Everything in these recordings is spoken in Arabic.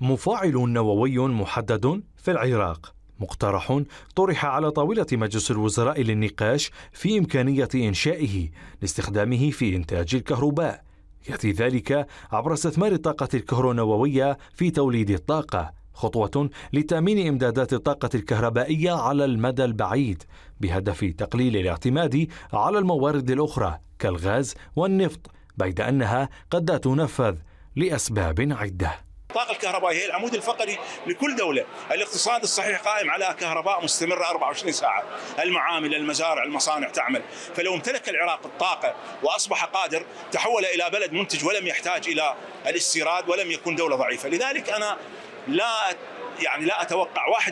مفاعل نووي محدد في العراق مقترح طرح على طاولة مجلس الوزراء للنقاش في إمكانية إنشائه لاستخدامه في إنتاج الكهرباء يأتي ذلك عبر استثمار الطاقة الكهرونووية في توليد الطاقة خطوة لتأمين إمدادات الطاقة الكهربائية على المدى البعيد بهدف تقليل الاعتماد على الموارد الأخرى كالغاز والنفط بيد أنها قد لا تنفذ لأسباب عدة الطاقة الكهربائية هي العمود الفقري لكل دولة الاقتصاد الصحيح قائم على كهرباء مستمرة 24 ساعة المعامل المزارع المصانع تعمل فلو امتلك العراق الطاقة وأصبح قادر تحول إلى بلد منتج ولم يحتاج إلى الاستيراد ولم يكون دولة ضعيفة لذلك أنا لا يعني لا أتوقع 1%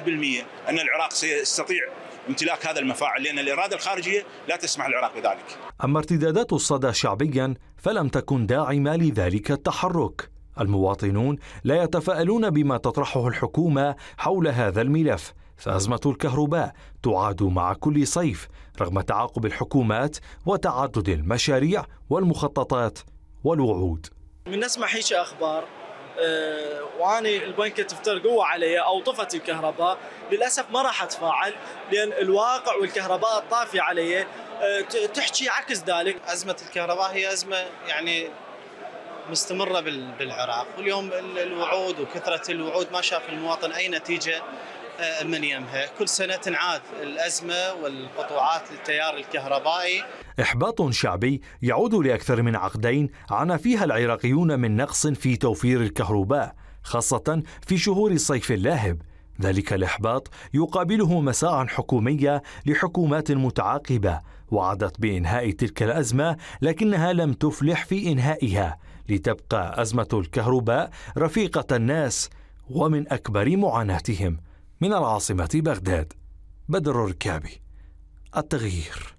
أن العراق سيستطيع امتلاك هذا المفاعل لأن الإرادة الخارجية لا تسمح العراق بذلك أما ارتدادات الصدى شعبيا فلم تكن داعمة لذلك التحرك المواطنون لا يتفائلون بما تطرحه الحكومه حول هذا الملف فأزمة الكهرباء تعاد مع كل صيف رغم تعاقب الحكومات وتعدد المشاريع والمخططات والوعود من نسمع هيك أخبار وعاني آه، واني البنك تفتر قوة علي أو طفت الكهرباء للأسف ما راح أتفاعل لأن الواقع والكهرباء الطافية علي آه، تحكي عكس ذلك أزمة الكهرباء هي أزمة يعني مستمره بالعراق واليوم الوعود وكثره الوعود ما شاف المواطن اي نتيجه آه، من يمها كل سنة تنعاد الأزمة والقطوعات للتيار الكهربائي إحباط شعبي يعود لأكثر من عقدين عانى فيها العراقيون من نقص في توفير الكهرباء خاصة في شهور الصيف اللاهب ذلك الإحباط يقابله مساع حكومية لحكومات متعاقبة وعدت بإنهاء تلك الأزمة لكنها لم تفلح في إنهائها لتبقى أزمة الكهرباء رفيقة الناس ومن أكبر معاناتهم من العاصمة بغداد بدر الركابي التغيير